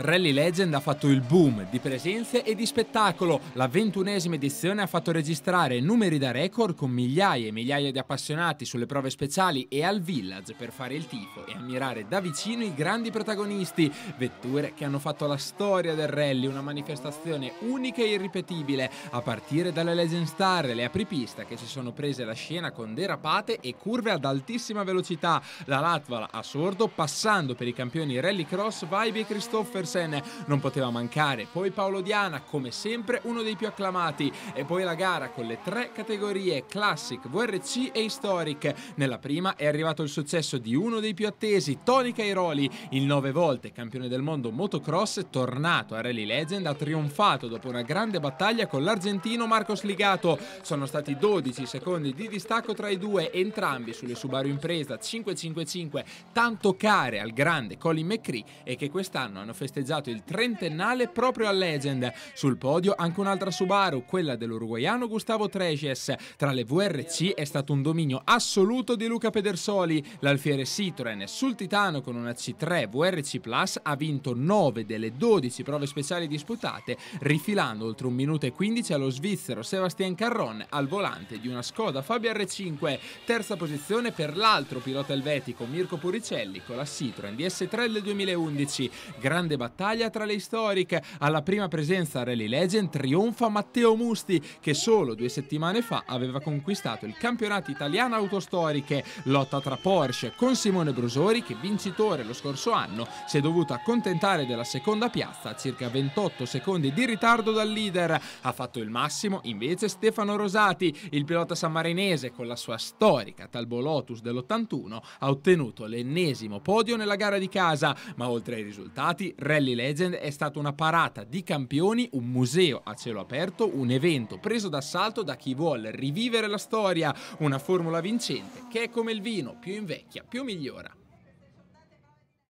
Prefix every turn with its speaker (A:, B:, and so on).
A: Rally Legend ha fatto il boom di presenze e di spettacolo. La ventunesima edizione ha fatto registrare numeri da record con migliaia e migliaia di appassionati sulle prove speciali e al village per fare il tifo e ammirare da vicino i grandi protagonisti. Vetture che hanno fatto la storia del rally, una manifestazione unica e irripetibile, a partire dalle Legend Star, le apripista che si sono prese la scena con derapate e curve ad altissima velocità, la Latvala a sordo passando per i campioni Rally Cross, Vibe e Christoffer Pedersen non poteva mancare, poi Paolo Diana come sempre uno dei più acclamati e poi la gara con le tre categorie Classic, VRC e Historic. Nella prima è arrivato il successo di uno dei più attesi, Tony Cairoli, il nove volte campione del mondo motocross tornato a Rally Legend ha trionfato dopo una grande battaglia con l'argentino Marcos Ligato. Sono stati 12 secondi di distacco tra i due, entrambi sulle Subaru Impresa 555 tanto care al grande Colin McCree e che quest'anno hanno festeggiato festeggiato il trentennale proprio a Legend. Sul podio anche un'altra Subaru, quella dell'uruguaiano Gustavo Treges. Tra le VRC è stato un dominio assoluto di Luca Pedersoli. L'alfiere Citroen sul Titano con una C3 VRC Plus ha vinto 9 delle 12 prove speciali disputate, rifilando oltre un minuto e 15 allo svizzero Sebastian Carron al volante di una Skoda Fabia R5. Terza posizione per l'altro pilota elvetico Mirko Puricelli con la Citroen DS3 del 2011. Grande battaglia tra le storiche. Alla prima presenza a Rally Legend trionfa Matteo Musti, che solo due settimane fa aveva conquistato il campionato italiano autostoriche. Lotta tra Porsche con Simone Brusori, che vincitore lo scorso anno si è dovuto accontentare della seconda piazza a circa 28 secondi di ritardo dal leader. Ha fatto il massimo invece Stefano Rosati, il pilota sammarinese con la sua storica Talbo Lotus dell'81 ha ottenuto l'ennesimo podio nella gara di casa, ma oltre ai risultati Rally Legend è stata una parata di campioni, un museo a cielo aperto, un evento preso d'assalto da chi vuole rivivere la storia, una formula vincente che è come il vino, più invecchia, più migliora.